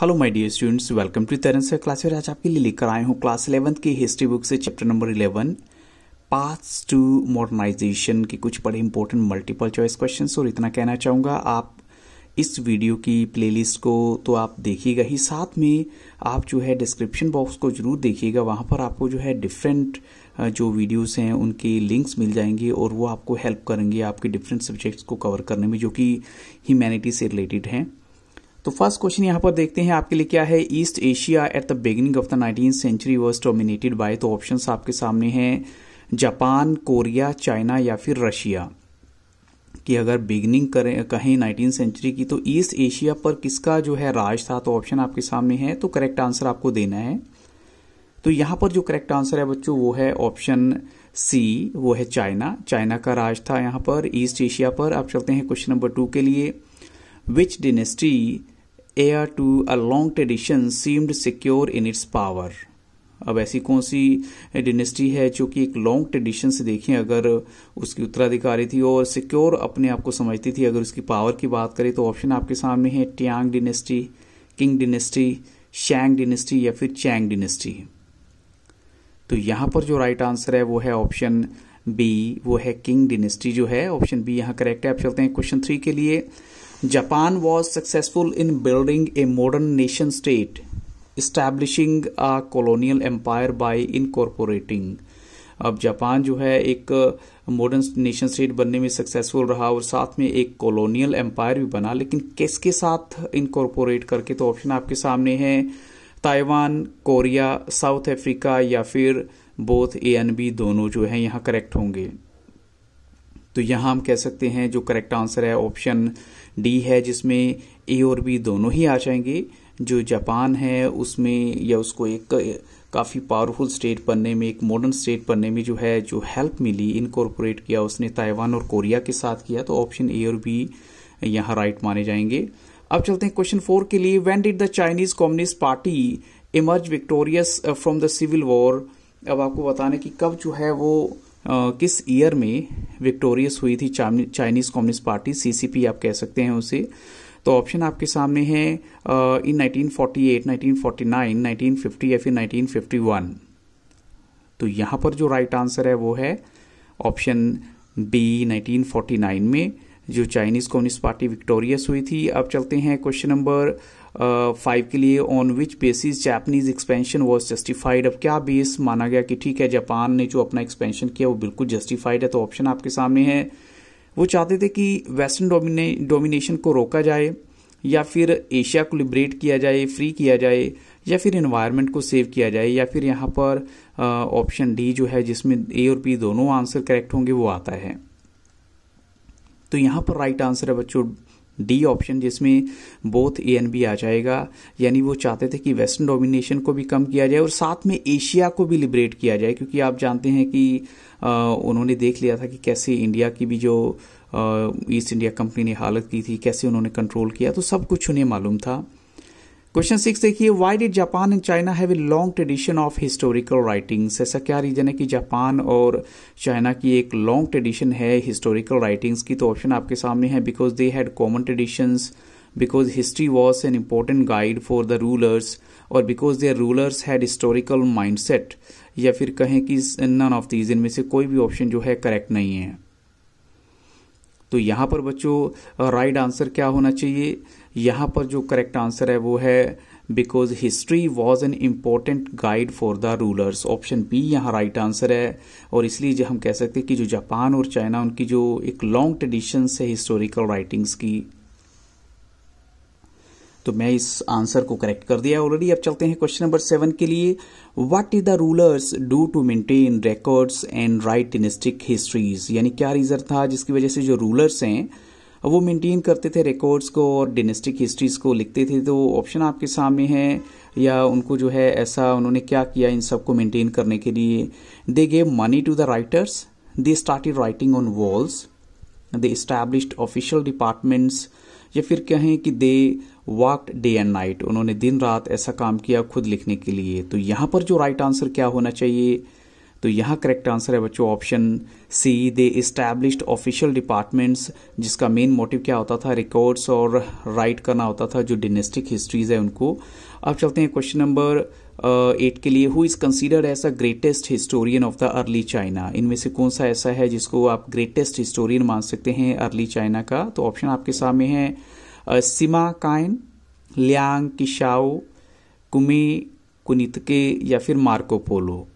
Hello my dear students welcome to तेरन class और आज आपके लिए लेकर आए हूँ क्लास इलेवंथ की हिस्ट्री बुक से chapter number eleven paths to modernization के कुछ बड़े इंपॉर्टेंट मल्टीपल चॉइस क्वेश्चंस और इतना कहना चाहूँगा आप इस वीडियो की प्लेलिस्ट को तो आप देखिएगा ही साथ में आप जो है डिस्क्रिप्शन बॉक्स को जरूर देखिएगा वहाँ पर आपको जो है डिफरेंट जो वीडियोस हैं उनके लिंक्स मिल जाएंगे और वो आपको हेल्प करेंगे आपके डिफरेंट सब्जेक्ट्स को कवर करने में जो कि ह्यूमैनिटी से रिलेटेड हैं तो फर्स्ट क्वेश्चन यहाँ पर देखते हैं आपके लिए क्या है East Asia at the beginning of the nineteen century was dominated by तो ऑप्शन आपके सामने हैं जापान कोरिया चाइना या फिर रशिया कि अगर बिगनिंग करें कहें नाइनटीन सेंचुरी की तो ईस्ट एशिया पर किसका जो है राज था तो ऑप्शन आपके सामने है तो करेक्ट आंसर आपको देना है तो यहां पर जो करेक्ट आंसर है बच्चों वो है ऑप्शन सी वो है चाइना चाइना का राज था यहां पर ईस्ट एशिया पर आप चलते हैं क्वेश्चन नंबर टू के लिए which dynasty heir to a long tradition seemed secure in its power अब ऐसी कौन सी डिनेस्टी है जो कि एक लॉन्ग ट्रेडिशन से देखें अगर उसकी उत्तराधिकारी थी और सिक्योर अपने आप को समझती थी अगर उसकी पावर की बात करें तो ऑप्शन आपके सामने है Tang dynasty Qing dynasty Shang dynasty या फिर चैंग डिनेस्टी तो यहां पर जो राइट आंसर है वो है ऑप्शन बी वो है किंग डिनेस्टी जो है ऑप्शन बी यहाँ करेक्ट है आप चलते हैं क्वेश्चन थ्री के लिए Japan was successful in building a modern nation state, establishing a colonial empire by incorporating. अब जापान जो है एक मॉडर्न नेशन स्टेट बनने में सक्सेसफुल रहा और साथ में एक कॉलोनियल एम्पायर भी बना लेकिन किसके साथ इनकॉर्पोरेट करके तो ऑप्शन आपके सामने है ताइवान कोरिया साउथ अफ्रीका या फिर बोथ ए एन बी दोनों जो है यहाँ करेक्ट होंगे तो यहाँ हम कह सकते हैं जो करेक्ट आंसर है ऑप्शन डी है जिसमें ए और बी दोनों ही आ जाएंगे जो जापान है उसमें या उसको एक काफ़ी पावरफुल स्टेट बनने में एक मॉडर्न स्टेट बनने में जो है जो हेल्प मिली इनकॉर्पोरेट किया उसने ताइवान और कोरिया के साथ किया तो ऑप्शन ए और बी यहाँ राइट माने जाएंगे अब चलते हैं क्वेश्चन फोर के लिए when did the Chinese communist party emerge victorious from the civil war अब आपको बताने कि कब जो है वो किस ईयर में विक्टोरियस हुई थी चाइनीज कम्युनिस्ट पार्टी सीसीपी आप कह सकते हैं उसे तो ऑप्शन आपके सामने है इन 1948, 1949, 1950 या फिर 1951 तो यहां पर जो राइट right आंसर है वो है ऑप्शन बी 1949 में जो चाइनीज़ कम्युनिस्ट पार्टी विक्टोरियस हुई थी अब चलते हैं क्वेश्चन नंबर फाइव के लिए on which basis Japanese expansion was justified अब क्या बेस माना गया कि ठीक है जापान ने जो अपना एक्सपेंशन किया वो बिल्कुल जस्टिफाइड है तो ऑप्शन आपके सामने है वो चाहते थे कि वेस्टर्न डोमिनेशन को रोका जाए या फिर एशिया को लिबरेट किया जाए फ्री किया जाए या फिर इन्वायरमेंट को सेव किया जाए या फिर यहाँ पर ऑप्शन डी जो है जिसमें ए और बी दोनों आंसर करेक्ट होंगे वो आता है तो यहाँ पर राइट आंसर है बच्चों डी ऑप्शन जिसमें बोथ ए एन बी आ जाएगा यानी वो चाहते थे कि वेस्टर्न डोमिनेशन को भी कम किया जाए और साथ में एशिया को भी लिबरेट किया जाए क्योंकि आप जानते हैं कि आ, उन्होंने देख लिया था कि कैसे इंडिया की भी जो ईस्ट इंडिया कंपनी ने हालत की थी कैसे उन्होंने कंट्रोल किया तो सब कुछ उन्हें मालूम था क्वेश्चन सिक्स देखिए why did Japan and China have a long tradition of historical writings ऐसा क्या रीजन है कि जापान और चाइना की एक लॉन्ग ट्रेडिशन है हिस्टोरिकल राइटिंग्स की तो ऑप्शन आपके सामने है because they had common traditions because history was an important guide for the rulers और because their rulers had historical mind या फिर कहें कि नन ऑफ दीज इनमें से कोई भी ऑप्शन जो है करेक्ट नहीं है तो यहाँ पर बच्चों राइट आंसर क्या होना चाहिए यहाँ पर जो करेक्ट आंसर है वो है because history was an important guide for the rulers option B यहाँ राइट आंसर है और इसलिए जो हम कह सकते हैं कि जो जापान और चाइना उनकी जो एक लॉन्ग ट्रेडिशन है हिस्टोरिकल राइटिंग्स की तो मैं इस आंसर को करेक्ट कर दिया ऑलरेडी अब चलते हैं क्वेश्चन नंबर सेवन के लिए what is the rulers do to maintain records and write dynastic histories यानी क्या रीजन था जिसकी वजह से जो रूलर्स हैं वो मेंटेन करते थे रिकॉर्ड्स को और डिनेस्टिक हिस्ट्रीज को लिखते थे तो ऑप्शन आपके सामने है या उनको जो है ऐसा उन्होंने क्या किया इन सबको मेंटेन करने के लिए they gave money to the writers they started writing on walls they established official departments या फिर कहें कि they walk day and night उन्होंने दिन रात ऐसा काम किया खुद लिखने के लिए तो यहां पर जो राइट आंसर क्या होना चाहिए तो यहां करेक्ट आंसर है बच्चों option C they established official departments जिसका मेन मोटिव क्या होता था रिकॉर्ड्स और राइट करना होता था जो डिनेस्टिक हिस्ट्रीज है उनको अब चलते हैं क्वेश्चन नंबर एट के लिए who is considered as a greatest historian of the early China इनमें से कौन सा ऐसा है जिसको आप ग्रेटेस्ट हिस्टोरियन मान सकते हैं अर्ली चाइना का तो ऑप्शन आपके सामने है Sima Qian Liang Qichao Kume Kunitake या फिर मार्को पोलो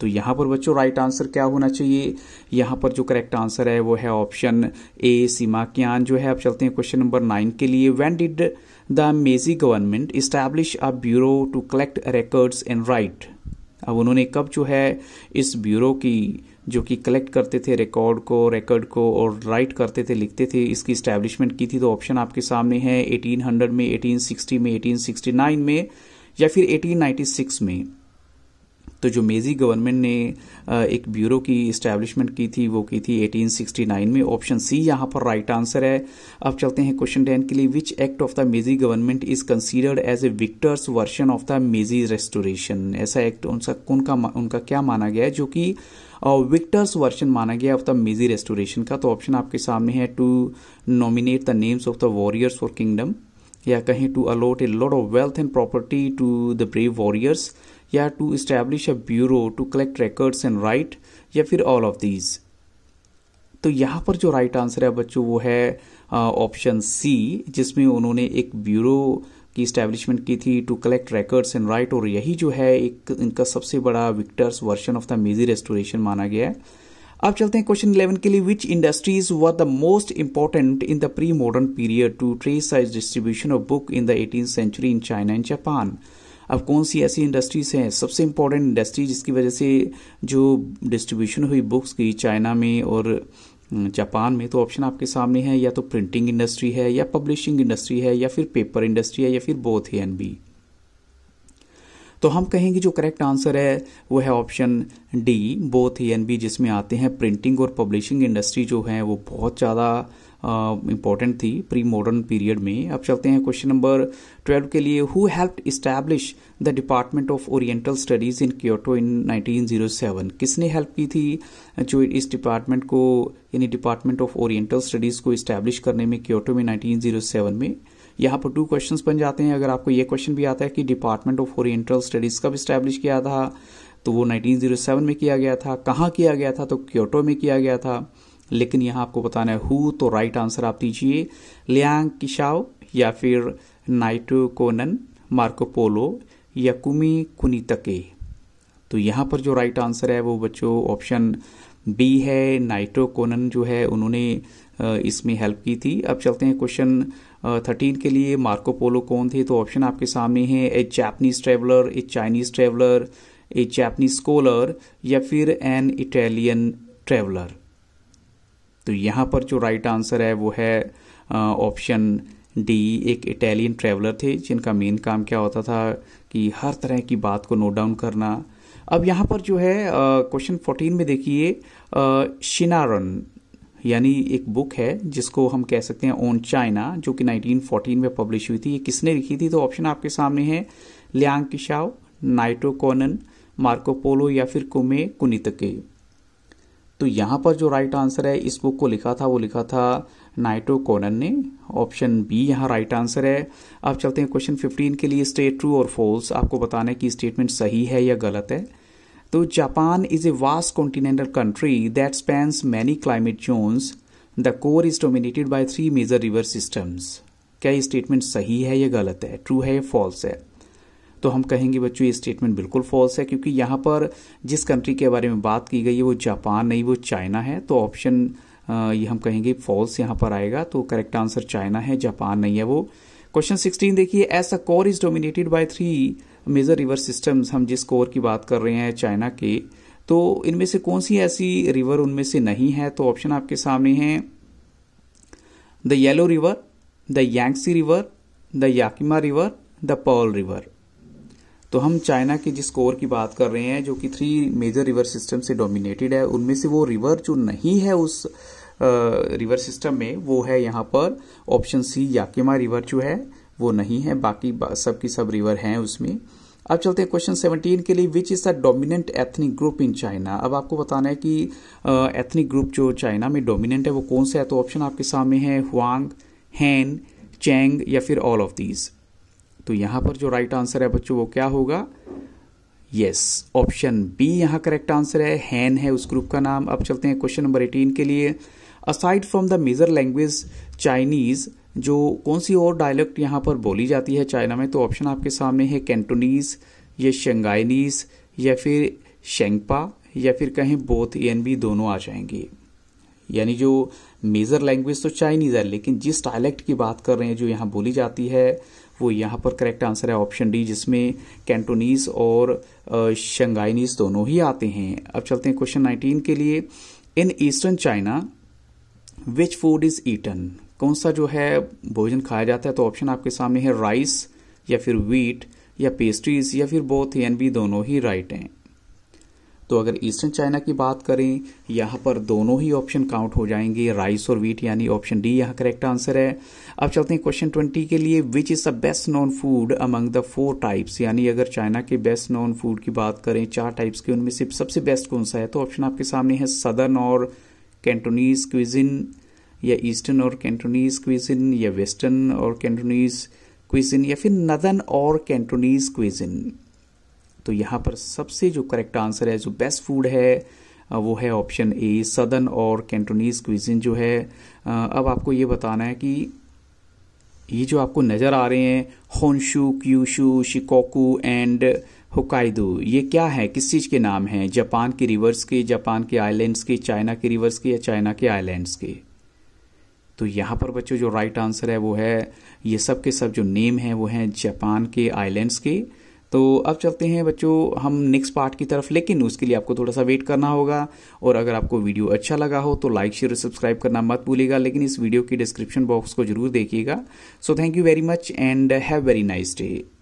तो यहां पर बच्चों राइट आंसर क्या होना चाहिए यहां पर जो करेक्ट आंसर है वो है ऑप्शन ए सीमा क्यान जो है अब चलते हैं क्वेश्चन नंबर नाइन के लिए when did the Meiji government establish a bureau to collect records and write अब उन्होंने कब जो है इस ब्यूरो की जो कि कलेक्ट करते थे रिकॉर्ड को रिकॉर्ड को और राइट करते थे लिखते थे इसकी स्टैब्लिशमेंट की थी तो ऑप्शन आपके सामने है 1800 में 1860 में 1869 में या फिर 1896 में तो जो मेजी गवर्नमेंट ने एक ब्यूरो की इस्टेब्लिशमेंट की थी वो की थी 1869 में ऑप्शन सी यहाँ पर राइट आंसर है अब चलते हैं क्वेश्चन टेन के लिए which act of the Meiji government is considered as a victor's version of the Meiji restoration ऐसा एक्ट उनका उनका उनका क्या माना गया है जो कि विक्टर्स वर्शन माना गया ऑफ द मेजी रेस्टोरेशन का तो ऑप्शन आपके सामने है to nominate the names of the warriors for kingdom या कहें to allot a lot of wealth and property to the brave warriors या to establish a bureau to collect records and write या फिर all of these तो यहाँ पर जो right answer है बच्चों वो है ऑप्शन सी जिसमें उन्होंने एक ब्यूरो की इस्टेब्लिशमेंट की थी to collect records and write और यही जो है एक इनका सबसे बड़ा victor's version of the Meiji restoration माना गया है अब चलते हैं क्वेश्चन इलेवन के लिए which industries were the most important in the pre modern period to trace size distribution of book in the eighteen century in China and Japan अब कौन सी ऐसी इंडस्ट्रीज हैं सबसे इम्पोर्टेंट इंडस्ट्री जिसकी वजह से जो डिस्ट्रीब्यूशन हुई बुक्स की चाइना में और जापान में तो ऑप्शन आपके सामने तो है या तो प्रिंटिंग इंडस्ट्री है या पब्लिशिंग इंडस्ट्री है या फिर पेपर इंडस्ट्री है या फिर बोथ एन बी तो हम कहेंगे जो करेक्ट आंसर है वो है option D both A B जिसमें आते हैं प्रिंटिंग और पब्लिशिंग इंडस्ट्री जो है वो बहुत ज़्यादा इंपॉर्टेंट थी प्री मॉडर्न पीरियड में अब चलते हैं क्वेश्चन नंबर ट्वेल्व के लिए who help establish the department of oriental studies in Kyoto in 1907 किसने हेल्प की थी जो इस डिपार्टमेंट को यानी डिपार्टमेंट ऑफ ओरिएंटल स्टडीज़ को इस्टेब्लिश करने में क्योटो में 1907 में यहाँ पर टू क्वेश्चन बन जाते हैं अगर आपको ये क्वेश्चन भी आता है कि डिपार्टमेंट ऑफ ओरिएंटल स्टडीज़ कब इस्टेब्लिश किया था तो वो 1907 में किया गया था कहाँ किया गया था तो क्योटो में किया गया था लेकिन यहां आपको बताना है हु तो राइट आंसर आप दीजिए लियांग किशाओ या फिर नाइटो कोनन मार्कोपोलो या कुमी कुनीतके तो यहां पर जो राइट आंसर है वो बच्चों ऑप्शन बी है नाइटो कोनन जो है उन्होंने इसमें हेल्प की थी अब चलते हैं क्वेश्चन थर्टीन के लिए मार्को पोलो कौन थे तो ऑप्शन आपके सामने है a Japanese traveller a Chinese traveller a Japanese scholar या फिर एन इटालियन ट्रेवलर तो यहाँ पर जो राइट आंसर है वो है ऑप्शन डी एक इटालियन ट्रैवलर थे जिनका मेन काम क्या होता था कि हर तरह की बात को नोट डाउन करना अब यहाँ पर जो है क्वेश्चन फोर्टीन में देखिए शिनारन यानी एक बुक है जिसको हम कह सकते हैं ओन चाइना जो कि 1914 में पब्लिश हुई थी ये किसने लिखी थी तो ऑप्शन आपके सामने है लियांग किशाओ नाइटो मार्को पोलो या फिर कुमे कुनितके तो यहाँ पर जो राइट आंसर है इस बुक को लिखा था वो लिखा था नाइटो कोनन ने ऑप्शन बी यहाँ राइट आंसर है अब चलते हैं क्वेश्चन 15 के लिए स्टेट ट्रू और फॉल्स आपको बताना है कि स्टेटमेंट सही है या गलत है तो Japan is a vast continental country that spans many climate zones the core is dominated by three major river systems क्या ये स्टेटमेंट सही है या गलत है ट्रू है या फॉल्स है तो हम कहेंगे बच्चों ये स्टेटमेंट बिल्कुल फॉल्स है क्योंकि यहाँ पर जिस कंट्री के बारे में बात की गई है वो जापान नहीं वो चाइना है तो ऑप्शन ये हम कहेंगे फॉल्स यहाँ पर आएगा तो करेक्ट आंसर चाइना है जापान नहीं है वो क्वेश्चन सिक्सटीन देखिए as a core is dominated by three major river systems हम जिस कोर की बात कर रहे हैं चाइना के तो इनमें से कौन सी ऐसी रिवर उनमें से नहीं है तो ऑप्शन आपके सामने है the Yellow river the Yangtze river the Yakima river the Pearl river तो हम चाइना के जिस कोर की बात कर रहे हैं जो कि थ्री मेजर रिवर सिस्टम से डोमिनेटेड है उनमें से वो रिवर जो नहीं है उस रिवर सिस्टम में वो है यहाँ पर ऑप्शन सी याकिमा रिवर जो है वो नहीं है बाकी सब की सब रिवर हैं उसमें अब चलते हैं क्वेश्चन 17 के लिए which is the dominant ethnic group in China अब आपको बताना है कि एथनिक ग्रुप जो चाइना में डोमिनेंट है वो कौन सा है तो ऑप्शन आपके सामने है हुआंग हैन चैंग या फिर ऑल ऑफ दीज तो यहां पर जो राइट आंसर है बच्चों वो क्या होगा यस ऑप्शन बी यहां करेक्ट आंसर है हैन है उस ग्रुप का नाम अब चलते हैं क्वेश्चन नंबर एटीन के लिए aside from the major language Chinese जो कौन सी और डायलेक्ट यहां पर बोली जाती है चाइना में तो ऑप्शन आपके सामने है कैंटोनीज या शंगाइनीज या फिर शेंगपा या फिर कहें बोथ एन बी दोनों आ जाएंगे यानी जो मेजर लैंग्वेज तो चाइनीज है लेकिन जिस डायलेक्ट की बात कर रहे हैं जो यहां बोली जाती है वो यहाँ पर करेक्ट आंसर है ऑप्शन डी जिसमें कैंटोनीज और शंघाइनीज दोनों ही आते हैं अब चलते हैं क्वेश्चन नाइनटीन के लिए in eastern China which food is eaten कौन सा जो है भोजन खाया जाता है तो ऑप्शन आपके सामने है राइस या फिर वीट या पेस्ट्रीज या फिर बोथ एन बी दोनों ही राइट हैं तो अगर ईस्टर्न चाइना की बात करें यहाँ पर दोनों ही ऑप्शन काउंट हो जाएंगे राइस और वीट यानी ऑप्शन डी यहाँ करेक्ट आंसर है अब चलते हैं क्वेश्चन ट्वेंटी के लिए which is the best known food among the four types यानी अगर चाइना के बेस्ट नॉन फूड की बात करें चार टाइप्स के उनमें से सबसे बेस्ट कौन सा है तो ऑप्शन आपके सामने है सदर्न और कैंटोनीज क्विजिन या ईस्टर्न और कैंटोनीज क्विजिन या वेस्टर्न और कैंटोनीज क्विजिन या फिर नदन और कैंटोनीज क्विजिन तो यहाँ पर सबसे जो करेक्ट आंसर है जो बेस्ट फूड है वो है ऑप्शन ए सदन और कैंटोनीज क्विजिन जो है अब आपको ये बताना है कि ये जो आपको नज़र आ रहे हैं Honshu Kyushu Shikoku and Hokkaido ये क्या है किस चीज़ के नाम हैं जापान के रिवर्स के जापान के आइलैंड्स के चाइना के रिवर्स के या चाइना के आइलैंड्स के तो यहाँ पर बच्चों जो राइट आंसर है वो है ये सब के सब जो नेम हैं वो हैं जापान के आइलैंड्स के तो अब चलते हैं बच्चों हम नेक्स्ट पार्ट की तरफ लेकिन उसके लिए आपको थोड़ा सा वेट करना होगा और अगर आपको वीडियो अच्छा लगा हो तो लाइक शेयर और सब्सक्राइब करना मत भूलिएगा लेकिन इस वीडियो की डिस्क्रिप्शन बॉक्स को जरूर देखिएगा so thank you very much and have very nice day